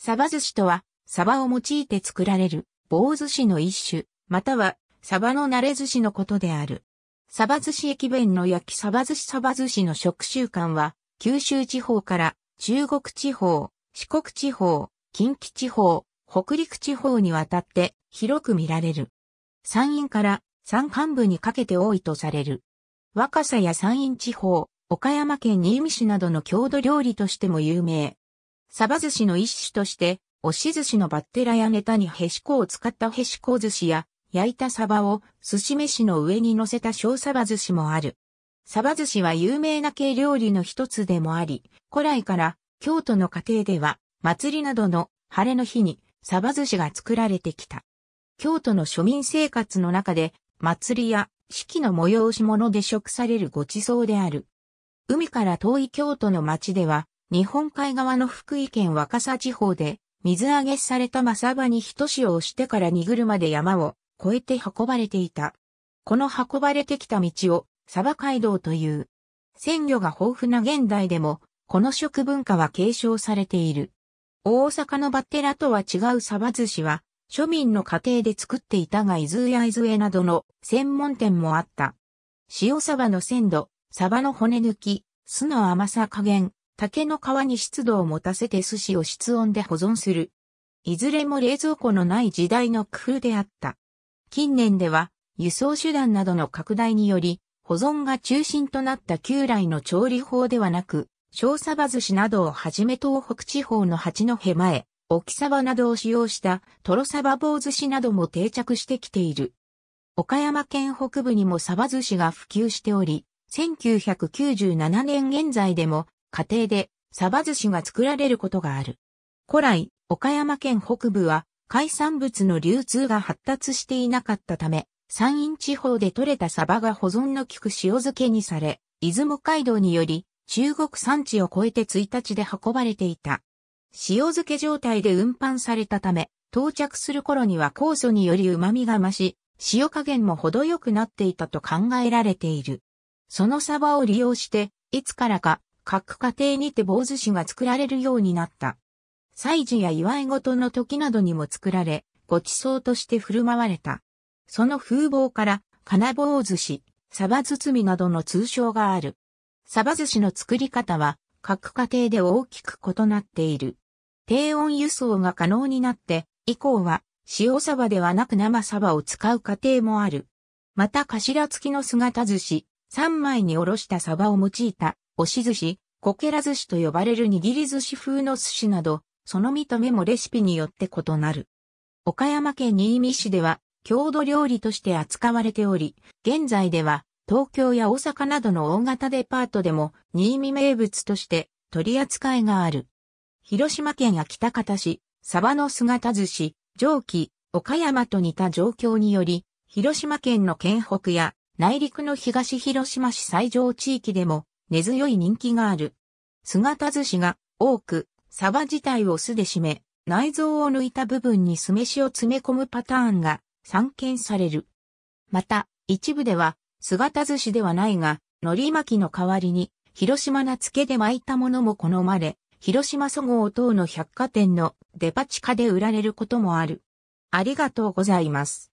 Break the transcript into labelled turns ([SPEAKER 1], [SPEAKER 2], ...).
[SPEAKER 1] サバ寿司とは、サバを用いて作られる、棒寿司の一種、または、サバの慣れ寿司のことである。サバ寿司駅弁の焼きサバ寿司サバ寿司の食習慣は、九州地方から中国地方、四国地方、近畿地方、北陸地方にわたって広く見られる。山陰から山間部にかけて多いとされる。若狭や山陰地方、岡山県新見市などの郷土料理としても有名。サバ寿司の一種として、押し寿司のバッテラやネタにへしこを使ったへしこ寿司や、焼いたサバを寿司飯の上に乗せた小サバ寿司もある。サバ寿司は有名な系料理の一つでもあり、古来から京都の家庭では祭りなどの晴れの日にサバ寿司が作られてきた。京都の庶民生活の中で祭りや四季の催し物で食されるご馳走である。海から遠い京都の町では日本海側の福井県若狭地方で、水揚げされたマサバに一塩をしてから荷車で山を越えて運ばれていた。この運ばれてきた道を、サバ街道という。鮮魚が豊富な現代でも、この食文化は継承されている。大阪のバッテラとは違うサバ寿司は、庶民の家庭で作っていたが伊豆や伊豆へなどの専門店もあった。塩サバの鮮度、サバの骨抜き、酢の甘さ加減、竹の皮に湿度を持たせて寿司を室温で保存する。いずれも冷蔵庫のない時代の工夫であった。近年では、輸送手段などの拡大により、保存が中心となった旧来の調理法ではなく、小サバ寿司などをはじめ東北地方の八戸前、沖サバなどを使用したトロサバ棒寿司なども定着してきている。岡山県北部にもサバ寿司が普及しており、1997年現在でも家庭で、サバ寿司が作られることがある。古来、岡山県北部は、海産物の流通が発達していなかったため、山陰地方で採れたサバが保存の効く塩漬けにされ、出雲街道により、中国山地を越えて1日で運ばれていた。塩漬け状態で運搬されたため、到着する頃には酵素により旨味が増し、塩加減も程よくなっていたと考えられている。そのサバを利用して、いつからか各家庭にて坊主紙が作られるようになった。祭事や祝い事の時などにも作られ、ご馳走として振る舞われた。その風貌から、金棒寿司、サバ包みなどの通称がある。サバ寿司の作り方は、各家庭で大きく異なっている。低温輸送が可能になって、以降は、塩サバではなく生サバを使う家庭もある。また頭付きの姿寿司、3枚におろしたサバを用いた押し寿司、こけら寿司と呼ばれる握り寿司風の寿司など、その見た目もレシピによって異なる。岡山県新見市では、郷土料理として扱われており、現在では、東京や大阪などの大型デパートでも、新見名物として取り扱いがある。広島県秋田方市、サバの姿寿司、蒸気、岡山と似た状況により、広島県の県北や内陸の東広島市最上地域でも根強い人気がある。姿寿司が多く、サバ自体を酢で締め、内臓を抜いた部分に酢飯を詰め込むパターンが散見される。また、一部では、姿寿司ではないが、海苔巻きの代わりに、広島菜つけで巻いたものも好まれ、広島そごう等の百貨店のデパ地下で売られることもある。ありがとうございます。